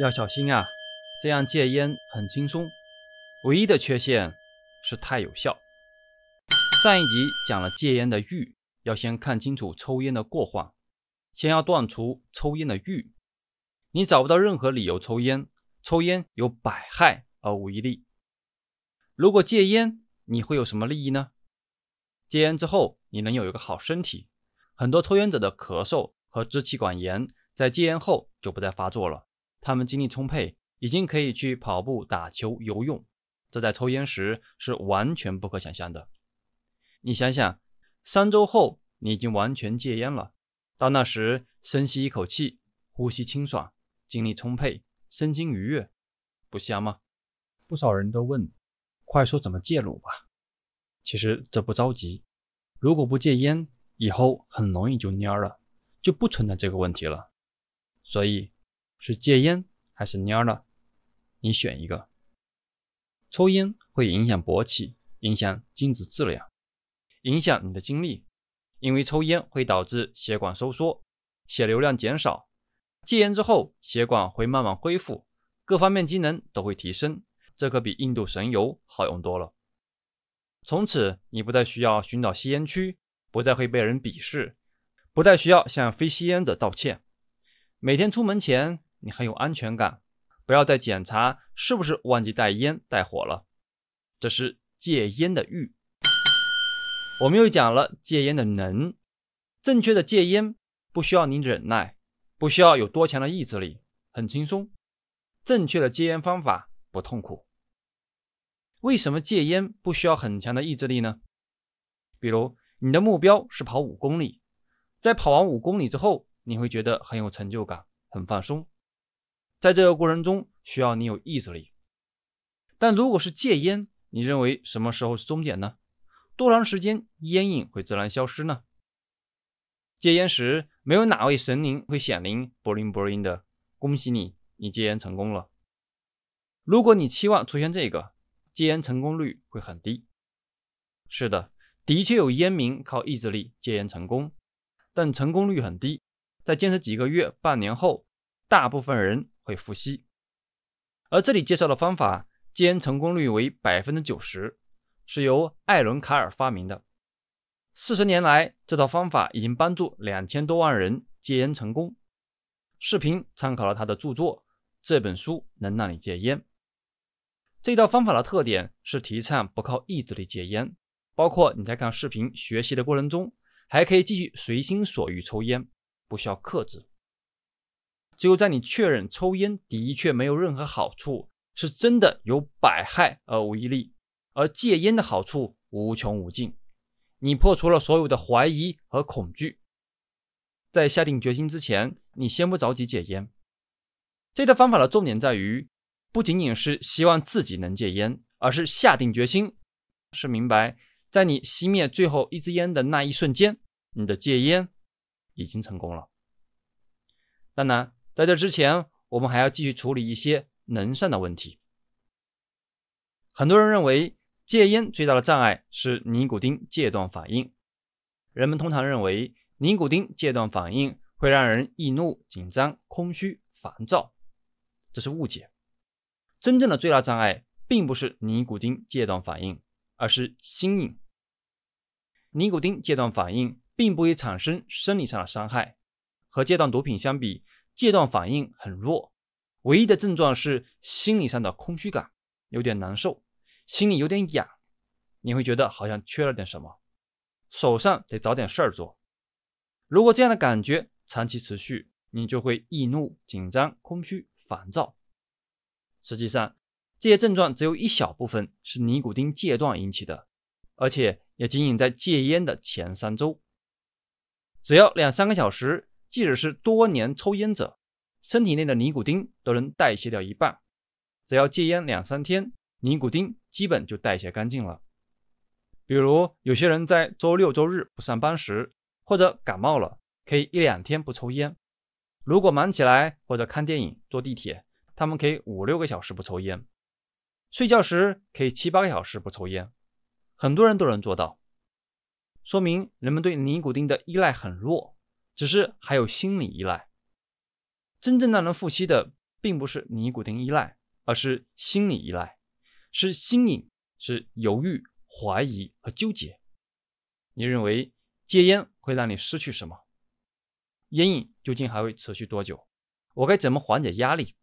要小心啊！这样戒烟很轻松，唯一的缺陷是太有效。上一集讲了戒烟的欲，要先看清楚抽烟的过患，先要断除抽烟的欲。你找不到任何理由抽烟，抽烟有百害而无一利。如果戒烟，你会有什么利益呢？戒烟之后，你能有一个好身体。很多抽烟者的咳嗽和支气管炎，在戒烟后就不再发作了。他们精力充沛，已经可以去跑步、打球、游泳，这在抽烟时是完全不可想象的。你想想，三周后你已经完全戒烟了，到那时深吸一口气，呼吸清爽，精力充沛，身心愉悦，不香吗？不少人都问，快说怎么戒撸吧。其实这不着急，如果不戒烟，以后很容易就蔫了，就不存在这个问题了。所以。是戒烟还是蔫了？你选一个。抽烟会影响勃起，影响精子质量，影响你的精力，因为抽烟会导致血管收缩，血流量减少。戒烟之后，血管会慢慢恢复，各方面机能都会提升，这可比印度神油好用多了。从此，你不再需要寻找吸烟区，不再会被人鄙视，不再需要向非吸烟者道歉。每天出门前。你很有安全感，不要再检查是不是忘记带烟带火了。这是戒烟的欲。我们又讲了戒烟的能，正确的戒烟不需要你忍耐，不需要有多强的意志力，很轻松。正确的戒烟方法不痛苦。为什么戒烟不需要很强的意志力呢？比如你的目标是跑五公里，在跑完五公里之后，你会觉得很有成就感，很放松。在这个过程中，需要你有意志力。但如果是戒烟，你认为什么时候是终点呢？多长时间烟瘾会自然消失呢？戒烟时，没有哪位神灵会显灵 b 灵 i 灵的，恭喜你，你戒烟成功了。如果你期望出现这个，戒烟成功率会很低。是的，的确有烟民靠意志力戒烟成功，但成功率很低。在坚持几个月、半年后，大部分人。会复吸，而这里介绍的方法戒烟成功率为百分之九十，是由艾伦·卡尔发明的。四十年来，这套方法已经帮助两千多万人戒烟成功。视频参考了他的著作《这本书能让你戒烟》。这套方法的特点是提倡不靠意志力戒烟，包括你在看视频学习的过程中，还可以继续随心所欲抽烟，不需要克制。只有在你确认抽烟的确没有任何好处，是真的有百害而无一利，而戒烟的好处无穷无尽。你破除了所有的怀疑和恐惧，在下定决心之前，你先不着急戒烟。这套方法的重点在于，不仅仅是希望自己能戒烟，而是下定决心，是明白，在你熄灭最后一支烟的那一瞬间，你的戒烟已经成功了。当然。在这之前，我们还要继续处理一些能上的问题。很多人认为戒烟最大的障碍是尼古丁戒断反应。人们通常认为尼古丁戒断反应会让人易怒、紧张、空虚、烦躁，这是误解。真正的最大障碍并不是尼古丁戒断反应，而是心瘾。尼古丁戒断反应并不会产生生理上的伤害，和戒断毒品相比。戒断反应很弱，唯一的症状是心理上的空虚感，有点难受，心里有点痒，你会觉得好像缺了点什么，手上得找点事儿做。如果这样的感觉长期持续，你就会易怒、紧张、空虚、烦躁。实际上，这些症状只有一小部分是尼古丁戒断引起的，而且也仅仅在戒烟的前三周，只要两三个小时。即使是多年抽烟者，身体内的尼古丁都能代谢掉一半。只要戒烟两三天，尼古丁基本就代谢干净了。比如，有些人在周六周日不上班时，或者感冒了，可以一两天不抽烟。如果忙起来或者看电影、坐地铁，他们可以五六个小时不抽烟。睡觉时可以七八个小时不抽烟。很多人都能做到，说明人们对尼古丁的依赖很弱。只是还有心理依赖，真正让人复吸的并不是尼古丁依赖，而是心理依赖，是心瘾，是犹豫、怀疑和纠结。你认为戒烟会让你失去什么？烟瘾究竟还会持续多久？我该怎么缓解压力？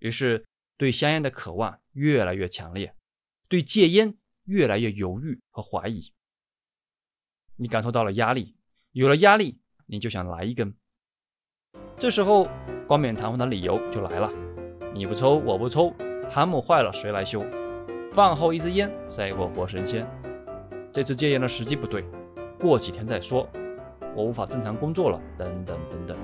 于是对香烟的渴望越来越强烈，对戒烟越来越犹豫和怀疑。你感受到了压力，有了压力。你就想来一根，这时候冠冕堂皇的理由就来了：你不抽我不抽，航母坏了谁来修？饭后一支烟，赛过活神仙。这次戒烟的时机不对，过几天再说。我无法正常工作了，等等等等。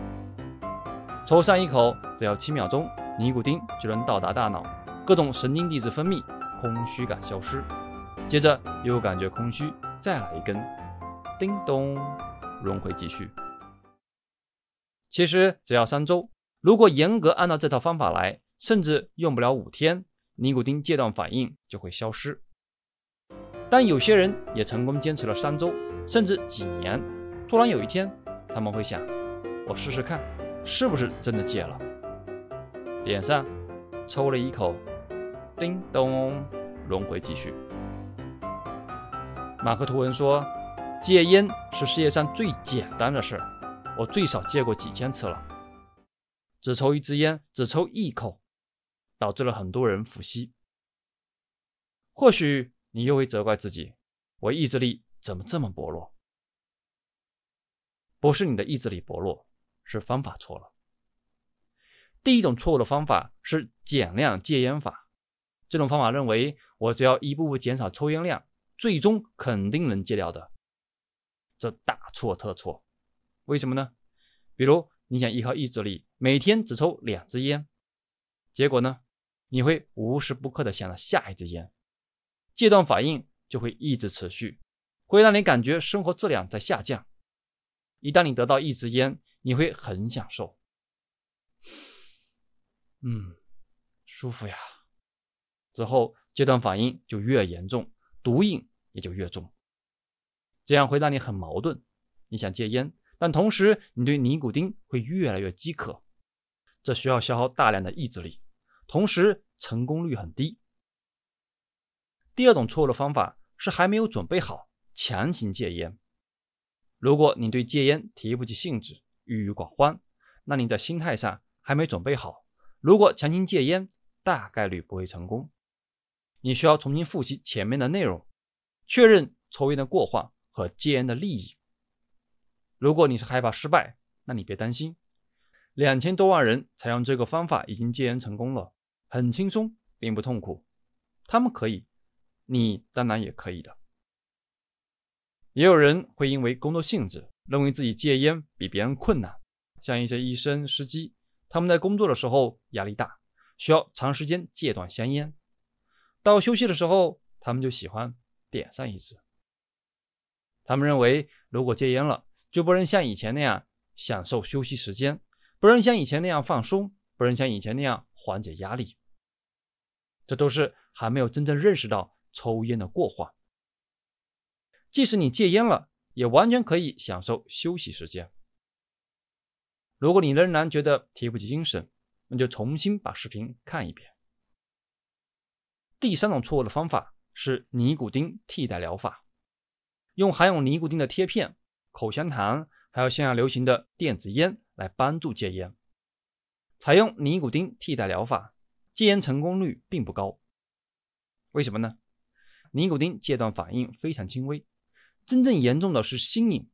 抽上一口，只要七秒钟，尼古丁就能到达大脑，各种神经递质分泌，空虚感消失。接着又感觉空虚，再来一根。叮咚，轮回继续。其实只要三周，如果严格按照这套方法来，甚至用不了五天，尼古丁戒断反应就会消失。但有些人也成功坚持了三周，甚至几年。突然有一天，他们会想：“我试试看，是不是真的戒了？”脸上，抽了一口，叮咚，轮回继续。马克·吐温说：“戒烟是世界上最简单的事儿。”我最少戒过几千次了，只抽一支烟，只抽一口，导致了很多人呼吸。或许你又会责怪自己，我意志力怎么这么薄弱？不是你的意志力薄弱，是方法错了。第一种错误的方法是减量戒烟法，这种方法认为我只要一步步减少抽烟量，最终肯定能戒掉的，这大错特错。为什么呢？比如你想依靠意志力每天只抽两支烟，结果呢，你会无时不刻的想着下一支烟，戒断反应就会一直持续，会让你感觉生活质量在下降。一旦你得到一支烟，你会很享受，嗯，舒服呀。之后戒断反应就越严重，毒瘾也就越重，这样会让你很矛盾，你想戒烟。但同时，你对尼古丁会越来越饥渴，这需要消耗大量的意志力，同时成功率很低。第二种错误的方法是还没有准备好强行戒烟。如果你对戒烟提不起兴致，郁郁寡欢，那你在心态上还没准备好。如果强行戒烟，大概率不会成功。你需要重新复习前面的内容，确认抽烟的过患和戒烟的利益。如果你是害怕失败，那你别担心。两千多万人采用这个方法已经戒烟成功了，很轻松，并不痛苦。他们可以，你当然也可以的。也有人会因为工作性质认为自己戒烟比别人困难，像一些医生、司机，他们在工作的时候压力大，需要长时间戒断香烟，到休息的时候，他们就喜欢点上一支。他们认为，如果戒烟了，就不能像以前那样享受休息时间，不能像以前那样放松，不能像以前那样缓解压力。这都是还没有真正认识到抽烟的过患。即使你戒烟了，也完全可以享受休息时间。如果你仍然觉得提不起精神，那就重新把视频看一遍。第三种错误的方法是尼古丁替代疗法，用含有尼古丁的贴片。口香糖，还有现在流行的电子烟，来帮助戒烟。采用尼古丁替代疗法，戒烟成功率并不高。为什么呢？尼古丁戒断反应非常轻微，真正严重的是心瘾。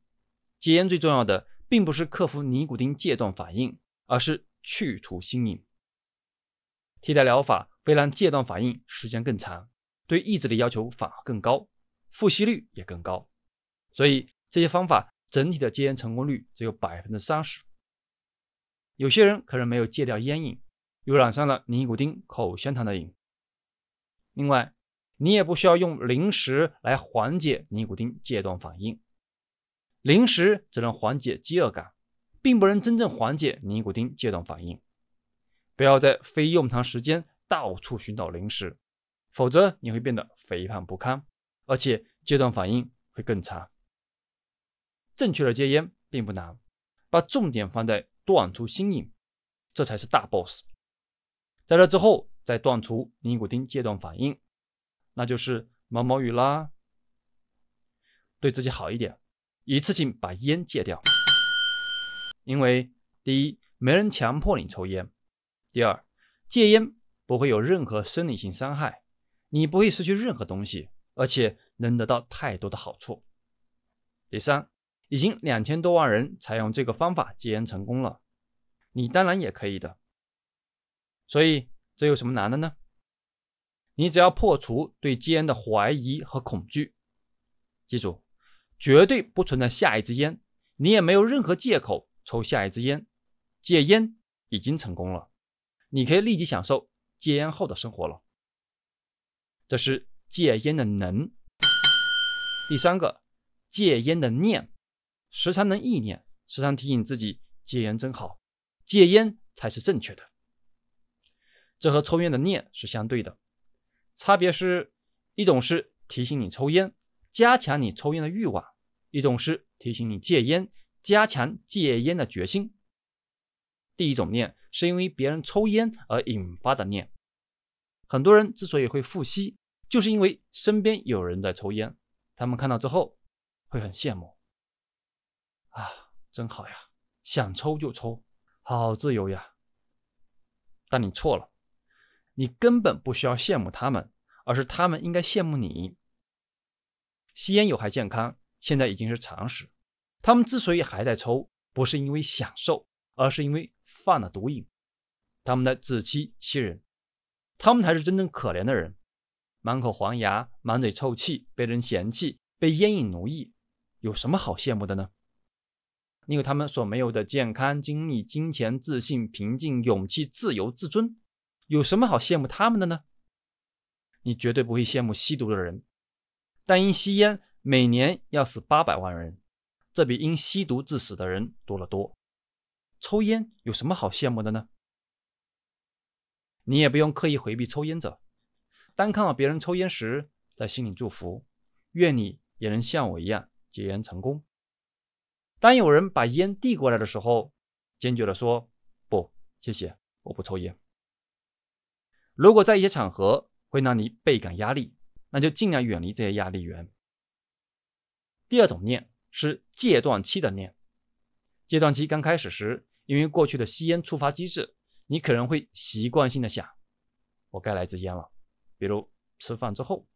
戒烟最重要的，并不是克服尼古丁戒断反应，而是去除心瘾。替代疗法会让戒断反应时间更长，对意志的要求反而更高，复吸率也更高。所以这些方法。整体的戒烟成功率只有百分之三十。有些人可能没有戒掉烟瘾，又染上了尼古丁口香糖的瘾。另外，你也不需要用零食来缓解尼古丁戒断反应，零食只能缓解饥饿感，并不能真正缓解尼古丁戒断反应。不要在非用糖时间到处寻找零食，否则你会变得肥胖不堪，而且戒断反应会更差。正确的戒烟并不难，把重点放在断除新瘾，这才是大 boss。在这之后再断除尼古丁戒断反应，那就是毛毛雨啦。对自己好一点，一次性把烟戒掉。因为第一，没人强迫你抽烟；第二，戒烟不会有任何生理性伤害，你不会失去任何东西，而且能得到太多的好处。第三。已经两千多万人采用这个方法戒烟成功了，你当然也可以的。所以这有什么难的呢？你只要破除对戒烟的怀疑和恐惧，记住，绝对不存在下一支烟，你也没有任何借口抽下一支烟。戒烟已经成功了，你可以立即享受戒烟后的生活了。这是戒烟的能。第三个，戒烟的念。时常能意念，时常提醒自己戒烟真好，戒烟才是正确的。这和抽烟的念是相对的，差别是一种是提醒你抽烟，加强你抽烟的欲望；一种是提醒你戒烟，加强戒烟的决心。第一种念是因为别人抽烟而引发的念，很多人之所以会复吸，就是因为身边有人在抽烟，他们看到之后会很羡慕。啊，真好呀，想抽就抽，好自由呀。但你错了，你根本不需要羡慕他们，而是他们应该羡慕你。吸烟有害健康，现在已经是常识。他们之所以还在抽，不是因为享受，而是因为犯了毒瘾。他们在自欺欺人，他们才是真正可怜的人，满口黄牙，满嘴臭气，被人嫌弃，被烟瘾奴役，有什么好羡慕的呢？你有他们所没有的健康、精力、金钱、自信、平静、勇气、自由、自尊，有什么好羡慕他们的呢？你绝对不会羡慕吸毒的人，但因吸烟每年要死八百万人，这比因吸毒致死的人多了多。抽烟有什么好羡慕的呢？你也不用刻意回避抽烟者，当看到别人抽烟时，在心里祝福，愿你也能像我一样戒烟成功。当有人把烟递过来的时候，坚决地说不，谢谢，我不抽烟。如果在一些场合会让你倍感压力，那就尽量远离这些压力源。第二种念是戒断期的念，戒断期刚开始时，因为过去的吸烟触发机制，你可能会习惯性的想，我该来支烟了。比如吃饭之后，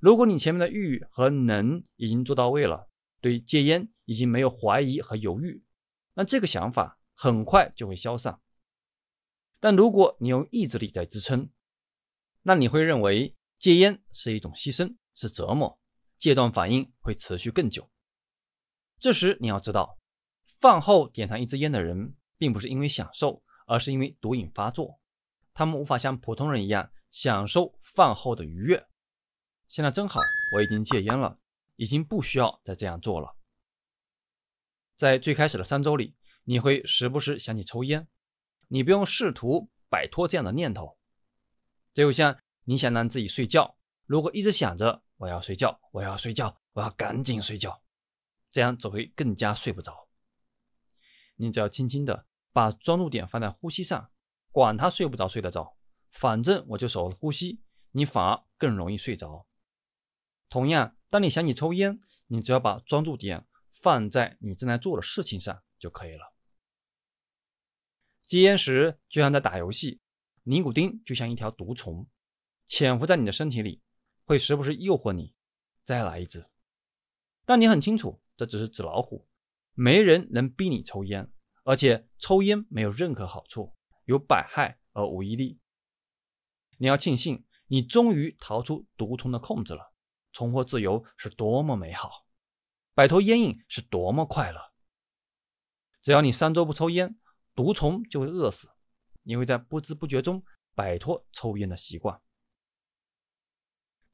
如果你前面的欲和能已经做到位了。对戒烟已经没有怀疑和犹豫，那这个想法很快就会消散。但如果你用意志力在支撑，那你会认为戒烟是一种牺牲，是折磨，戒断反应会持续更久。这时你要知道，饭后点上一支烟的人，并不是因为享受，而是因为毒瘾发作。他们无法像普通人一样享受饭后的愉悦。现在真好，我已经戒烟了。已经不需要再这样做了。在最开始的三周里，你会时不时想起抽烟，你不用试图摆脱这样的念头。这就像你想让自己睡觉，如果一直想着我要睡觉，我要睡觉，我要赶紧睡觉，这样只会更加睡不着。你只要轻轻的把专注点放在呼吸上，管他睡不着睡得着，反正我就守着呼吸，你反而更容易睡着。同样，当你想起抽烟，你只要把专注点放在你正在做的事情上就可以了。戒烟时就像在打游戏，尼古丁就像一条毒虫，潜伏在你的身体里，会时不时诱惑你再来一支。但你很清楚，这只是纸老虎，没人能逼你抽烟，而且抽烟没有任何好处，有百害而无一利。你要庆幸，你终于逃出毒虫的控制了。重获自由是多么美好，摆脱烟瘾是多么快乐。只要你三周不抽烟，毒虫就会饿死，你会在不知不觉中摆脱抽烟的习惯。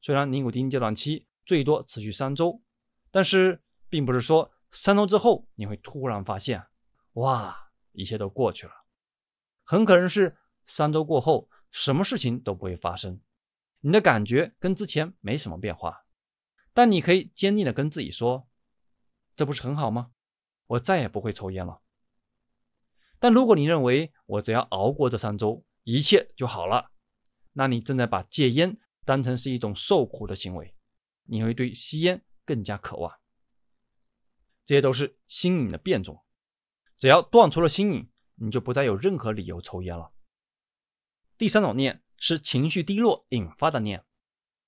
虽然尼古丁戒断期最多持续三周，但是并不是说三周之后你会突然发现，哇，一切都过去了。很可能是三周过后，什么事情都不会发生，你的感觉跟之前没什么变化。但你可以坚定的跟自己说，这不是很好吗？我再也不会抽烟了。但如果你认为我只要熬过这三周，一切就好了，那你正在把戒烟当成是一种受苦的行为，你会对吸烟更加渴望。这些都是心瘾的变种。只要断除了心瘾，你就不再有任何理由抽烟了。第三种念是情绪低落引发的念，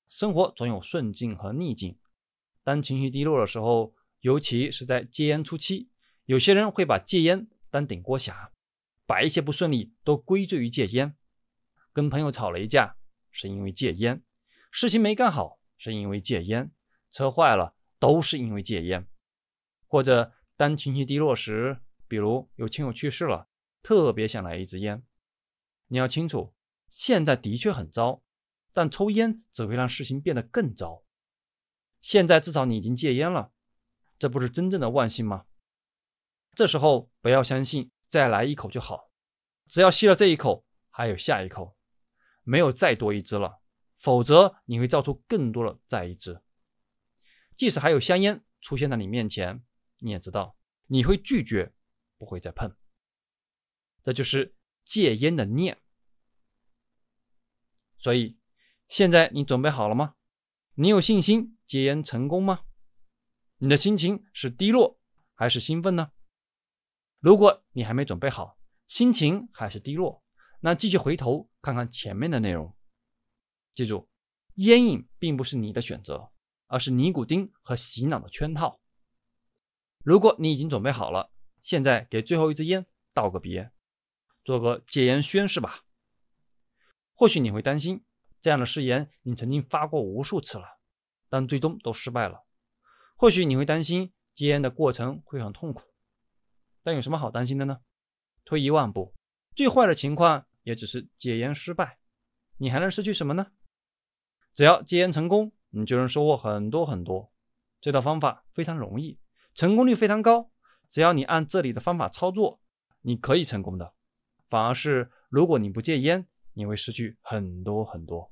生活总有顺境和逆境。当情绪低落的时候，尤其是在戒烟初期，有些人会把戒烟当顶锅侠，把一些不顺利都归罪于戒烟。跟朋友吵了一架是因为戒烟，事情没干好是因为戒烟，车坏了都是因为戒烟。或者当情绪低落时，比如有亲友去世了，特别想来一支烟。你要清楚，现在的确很糟，但抽烟只会让事情变得更糟。现在至少你已经戒烟了，这不是真正的万幸吗？这时候不要相信再来一口就好，只要吸了这一口，还有下一口，没有再多一支了，否则你会造出更多的再一支。即使还有香烟出现在你面前，你也知道你会拒绝，不会再碰。这就是戒烟的念。所以，现在你准备好了吗？你有信心？戒烟成功吗？你的心情是低落还是兴奋呢？如果你还没准备好，心情还是低落，那继续回头看看前面的内容。记住，烟瘾并不是你的选择，而是尼古丁和洗脑的圈套。如果你已经准备好了，现在给最后一支烟道个别，做个戒烟宣誓吧。或许你会担心，这样的誓言你曾经发过无数次了。但最终都失败了。或许你会担心戒烟的过程会很痛苦，但有什么好担心的呢？退一万步，最坏的情况也只是戒烟失败，你还能失去什么呢？只要戒烟成功，你就能收获很多很多。这套方法非常容易，成功率非常高。只要你按这里的方法操作，你可以成功的。反而是如果你不戒烟，你会失去很多很多。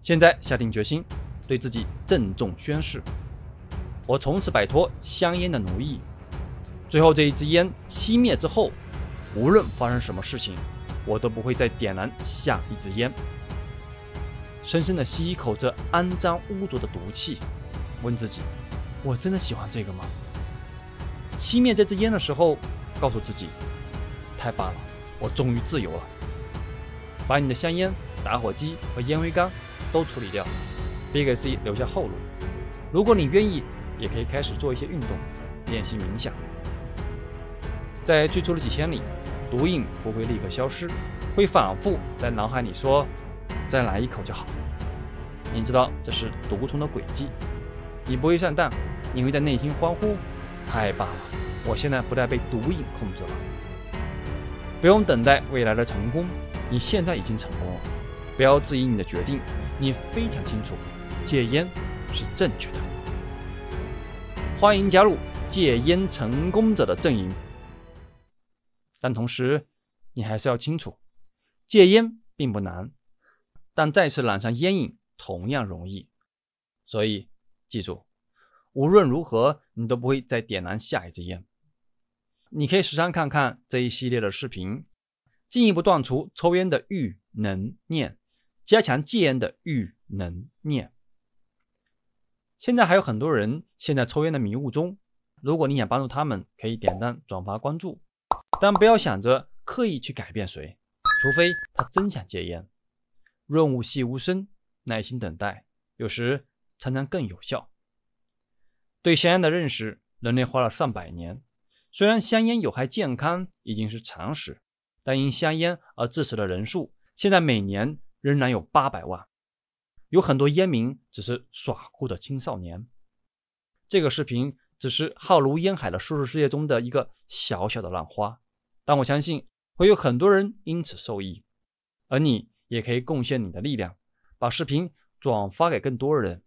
现在下定决心。对自己郑重宣誓：我从此摆脱香烟的奴役。最后这一支烟熄灭之后，无论发生什么事情，我都不会再点燃下一支烟。深深的吸一口这肮脏污浊的毒气，问自己：我真的喜欢这个吗？熄灭这支烟的时候，告诉自己：太棒了，我终于自由了。把你的香烟、打火机和烟灰缸都处理掉。别给自己留下后路。如果你愿意，也可以开始做一些运动，练习冥想。在最初的几千里，毒瘾不会立刻消失，会反复在脑海里说：“再来一口就好。”你知道这是毒虫的诡计，你不会上当，你会在内心欢呼：“太棒了！我现在不再被毒瘾控制了。”不用等待未来的成功，你现在已经成功了。不要质疑你的决定，你非常清楚。戒烟是正确的，欢迎加入戒烟成功者的阵营。但同时，你还是要清楚，戒烟并不难，但再次染上烟瘾同样容易。所以记住，无论如何，你都不会再点燃下一支烟。你可以时常看看这一系列的视频，进一步断除抽烟的欲、能、念，加强戒烟的欲、能、念。现在还有很多人陷在抽烟的迷雾中。如果你想帮助他们，可以点赞、转发、关注，但不要想着刻意去改变谁，除非他真想戒烟。润物细无声，耐心等待，有时常常更有效。对香烟的认识，人类花了上百年。虽然香烟有害健康已经是常识，但因香烟而致死的人数，现在每年仍然有八百万。有很多烟民只是耍酷的青少年，这个视频只是浩如烟海的叔叔世界中的一个小小的浪花，但我相信会有很多人因此受益，而你也可以贡献你的力量，把视频转发给更多人。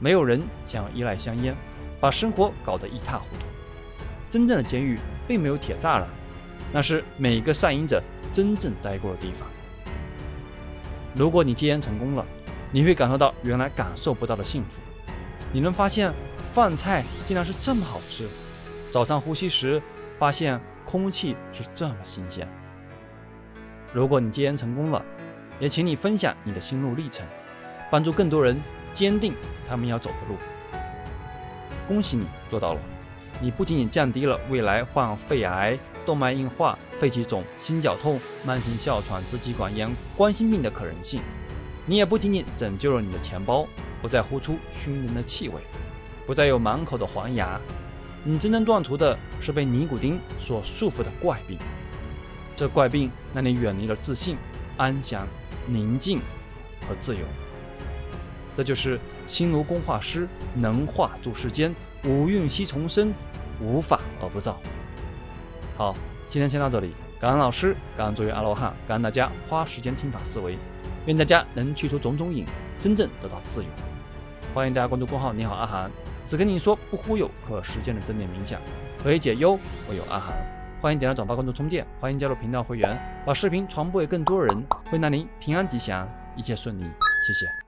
没有人想要依赖香烟，把生活搞得一塌糊涂。真正的监狱并没有铁栅栏，那是每个上瘾者真正待过的地方。如果你戒烟成功了，你会感受到原来感受不到的幸福，你能发现饭菜竟然是这么好吃，早上呼吸时发现空气是这么新鲜。如果你戒烟成功了，也请你分享你的心路历程，帮助更多人坚定他们要走的路。恭喜你做到了，你不仅仅降低了未来患肺癌、动脉硬化、肺气肿、心绞痛、慢性哮喘、支气管炎、冠心病的可能性。你也不仅仅拯救了你的钱包，不再呼出熏人的气味，不再有满口的黄牙。你真正断除的是被尼古丁所束缚的怪病，这怪病让你远离了自信、安详、宁静和自由。这就是心如工画师，能画诸世间，五蕴悉重生，无法而不造。好，今天先到这里。感恩老师，感恩诸位阿罗汉，感恩大家花时间听法思维。愿大家能去除种种瘾，真正得到自由。欢迎大家关注公号“你好阿寒”，只跟你说不忽悠，可实践的正念冥想，可以解忧，唯有阿寒。欢迎点赞、转发、关注、充电，欢迎加入频道会员，把视频传播给更多人，会让您平安吉祥，一切顺利。谢谢。